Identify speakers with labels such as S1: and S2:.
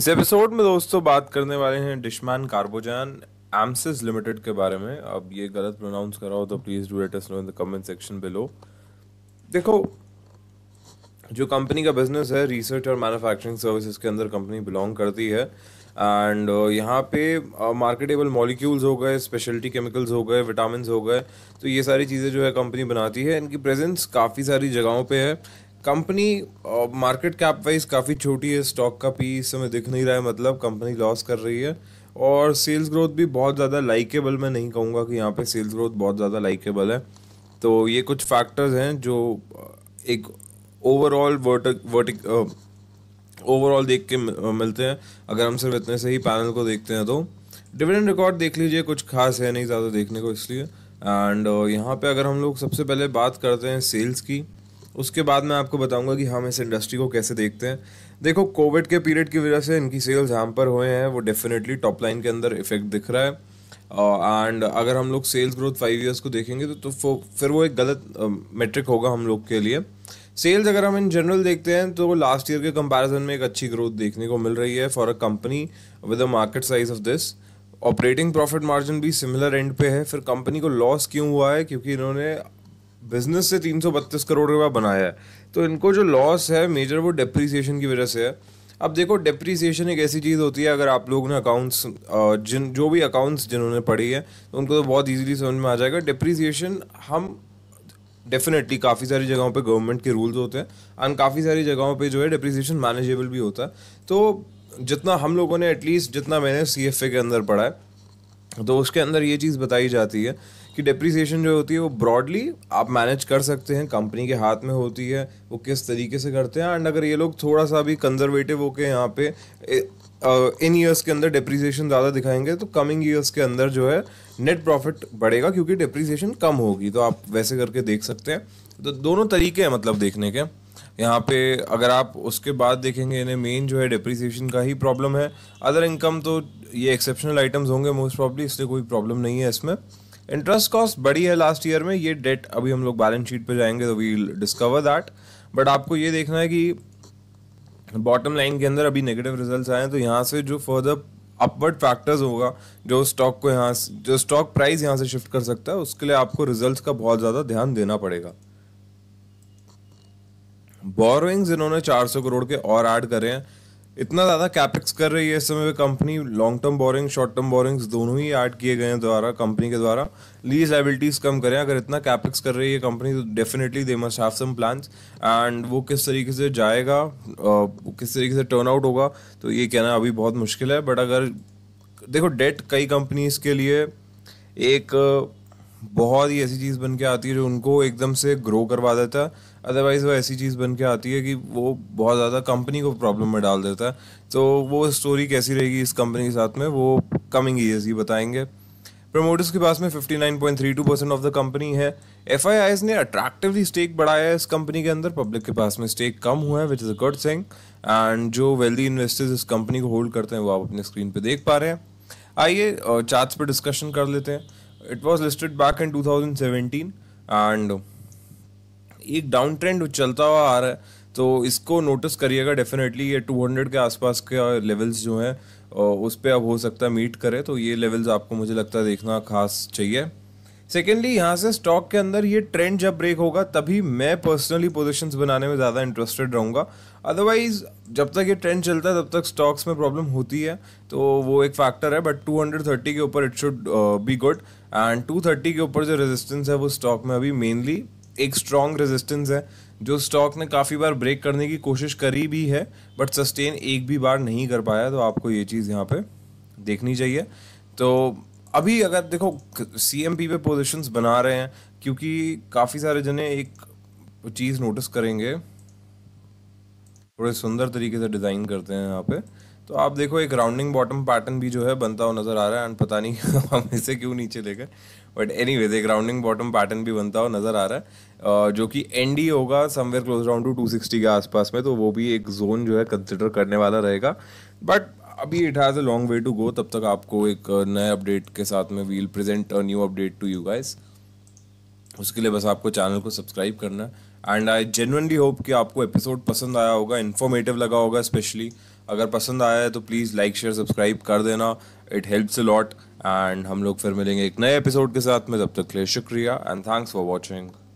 S1: इस एपिसोड में दोस्तों बात करने वाले हैं डिशमैन कार्बोजान एम्सिस लिमिटेड के बारे में अब ये गलत प्रोनाउंस कर रहा हो तो please do let us know in the comment section below देखो जो कंपनी का बिजनेस है रिसर्च और मैन्युफैक्चरिंग सर्विसेज के अंदर कंपनी बिलोंग करती है एंड uh, यहाँ पे मार्केटेबल uh, मॉलिक्यूल्स हो गए स्पेशलिटी केमिकल्स हो गए विटामिन हो गए तो ये सारी चीज़ें जो है कंपनी बनाती है इनकी प्रेजेंस काफ़ी सारी जगहों पे है कंपनी मार्केट कैप वाइज काफ़ी छोटी है स्टॉक का पी इस समय दिख नहीं रहा है मतलब कंपनी लॉस कर रही है और सेल्स ग्रोथ भी बहुत ज़्यादा लाइकेबल मैं नहीं कहूँगा कि यहाँ पे सेल्स ग्रोथ बहुत ज़्यादा लाइकेबल है तो ये कुछ फैक्टर्स हैं जो uh, एक ओवरऑल वर्टिक वर्टिक ओवरऑल देख के uh, मिलते हैं अगर हम सिर्फ इतने से ही पैनल को देखते हैं तो डिविडेंड रिकॉर्ड देख लीजिए कुछ खास है नहीं ज़्यादा देखने को इसलिए एंड uh, यहाँ पे अगर हम लोग सबसे पहले बात करते हैं सेल्स की उसके बाद मैं आपको बताऊंगा कि हम इस इंडस्ट्री को कैसे देखते हैं देखो कोविड के पीरियड की वजह से इनकी सेल्स पर हुए हैं वो डेफिनेटली टॉप लाइन के अंदर इफेक्ट दिख रहा है एंड uh, अगर हम लोग सेल्स ग्रोथ फाइव ईयर्स को देखेंगे तो, तो फिर वो एक गलत मेट्रिक uh, होगा हम लोग के लिए सेल्स अगर हम इन जनरल देखते हैं तो लास्ट ईयर के कंपैरिजन में एक अच्छी ग्रोथ देखने को मिल रही है for a company with a market size of this operating profit margin भी सिमिलर एंड पे है फिर कंपनी को लॉस क्यों हुआ है क्योंकि इन्होंने बिजनेस से तीन करोड़ रुपया बनाया है तो इनको जो लॉस है मेजर वो डेप्रीसीशन की वजह से है अब देखो डेप्रीसीशन एक ऐसी चीज़ होती है अगर आप लोगों ने अकाउंट्स जिन जो भी अकाउंट्स जिन्होंने पढ़ी है तो उनको तो बहुत ईजीली समझ में आ जाएगा डेप्रीसीशन हम डेफिनेटली काफ़ी सारी जगहों पे गवर्नमेंट के रूल्स होते हैं एंड काफ़ी सारी जगहों पे जो है डिप्रिसिएशन मैनेजेबल भी होता है तो जितना हम लोगों ने एटलीस्ट जितना मैंने सी के अंदर पढ़ा है तो उसके अंदर ये चीज़ बताई जाती है कि डिप्रिसिएशन जो होती है वो ब्रॉडली आप मैनेज कर सकते हैं कंपनी के हाथ में होती है वो किस तरीके से करते हैं एंड अगर ये लोग थोड़ा सा भी कंजर्वेटिव होके यहाँ पे इन ईयर्स के अंदर डिप्रिसिएशन ज़्यादा दिखाएंगे तो कमिंग ईयर्स के अंदर जो है नेट प्रॉफिट बढ़ेगा क्योंकि डिप्रिसिएशन कम होगी तो आप वैसे करके देख सकते हैं तो दोनों तरीके हैं मतलब देखने के यहाँ पे अगर आप उसके बाद देखेंगे इन्हें मेन जो है डिप्रिसिएशन का ही प्रॉब्लम है अदर इनकम तो ये एक्सेप्शनल आइटम्स होंगे मोस्ट प्रॉब्ली इसलिए कोई प्रॉब्लम नहीं है इसमें इंटरेस्ट कॉस्ट बड़ी है लास्ट ईयर में ये डेट अभी हम लोग बैलेंस शीट पे जाएंगे तो वील डिस्कवर दैट बट आपको ये देखना है कि बॉटम लाइन के अंदर अभी नेगेटिव रिजल्ट आए हैं तो यहाँ से जो फर्दर अपवर्ड फैक्टर्स होगा जो स्टॉक को यहाँ जो स्टॉक प्राइस यहाँ से शिफ्ट कर सकता है उसके लिए आपको रिजल्ट का बहुत ज़्यादा ध्यान देना पड़ेगा बोरोइंग्स इन्होंने 400 करोड़ के और ऐड करे हैं इतना ज़्यादा कैपेक्स कर रही है इस समय company long term borrowing short term borrowings दोनों ही ऐड किए गए हैं द्वारा कंपनी के द्वारा लीज लाइबिलिटीज़ कम करें अगर इतना कैपेक्स कर रही है कंपनी तो definitely they must have some plans and वो किस तरीके से जाएगा किस तरीके से टर्न आउट होगा तो ये कहना अभी बहुत मुश्किल है बट अगर देखो डेट कई कंपनीज के लिए एक बहुत ही ऐसी चीज़ बन के आती है जो उनको एकदम से ग्रो करवा देता है अदरवाइज़ वो ऐसी चीज़ बन के आती है कि वो बहुत ज़्यादा कंपनी को प्रॉब्लम में डाल देता है तो वो स्टोरी कैसी रहेगी इस कंपनी के साथ में वो कमिंग ईयर्स ही बताएंगे प्रमोटर्स के पास में 59.32 परसेंट ऑफ द कंपनी है एफ ने अट्रैक्टिवली स्टेक बढ़ाया है इस कंपनी के अंदर पब्लिक के पास में स्टेक कम हुआ है which is a good thing and जो वेल्दी इन्वेस्टर्स इस कंपनी को होल्ड करते हैं वो आप अपने स्क्रीन पर देख पा रहे हैं आइए चार्ट्स पर डिस्कशन कर लेते हैं it was listed back in two thousand and एक डाउन ट्रेंड चलता हुआ आ रहा है तो इसको नोटिस करिएगा डेफिनेटली ये 200 के आसपास के लेवल्स जो हैं उस पर अब हो सकता है मीट करे तो ये लेवल्स आपको मुझे लगता है देखना खास चाहिए सेकेंडली यहाँ से स्टॉक के अंदर ये ट्रेंड जब ब्रेक होगा तभी मैं पर्सनली पोजिशन बनाने में ज़्यादा इंटरेस्टेड रहूँगा अदरवाइज जब तक ये ट्रेंड चलता है तब तक स्टॉक्स में प्रॉब्लम होती है तो वो एक फैक्टर है बट 230 के ऊपर it should be good and 230 के ऊपर जो रेजिस्टेंस है वो स्टॉक में अभी मेनली एक स्ट्रॉन्ग रेजिस्टेंस है जो स्टॉक ने काफ़ी बार ब्रेक करने की कोशिश करी भी है बट सस्टेन एक भी बार नहीं कर पाया तो आपको ये चीज़ यहाँ पर देखनी चाहिए तो अभी अगर देखो सी एम पी पे पोजिशन बना रहे हैं क्योंकि काफ़ी सारे जने एक चीज़ नोटिस करेंगे थोड़े सुंदर तरीके से डिज़ाइन करते हैं यहाँ पे तो आप देखो एक राउंडिंग बॉटम पैटर्न भी जो है बनता हुआ नज़र आ रहा है एंड पता नहीं हम इसे क्यों नीचे लेकर बट एनी वेज एक राउंडिंग बॉटम पैटर्न भी बनता हुआ नज़र आ रहा है जो कि एन डी होगा somewhere close round to two sixty के आसपास में तो वो भी एक जोन जो है कंसिडर करने वाला रहेगा बट अभी it has a long way to go तब तक आपको एक नए अपडेट के साथ में we'll present a new update to you guys उसके लिए बस आपको चैनल को सब्सक्राइब करना एंड आई जेनवनली होप कि आपको एपिसोड पसंद आया होगा इन्फॉर्मेटिव लगा होगा स्पेशली अगर पसंद आया है तो प्लीज़ लाइक शेयर सब्सक्राइब कर देना it helps a lot and हम लोग फिर मिलेंगे एक नए एपिसोड के साथ में तब तक के लिए शुक्रिया एंड थैंक्स फॉर वॉचिंग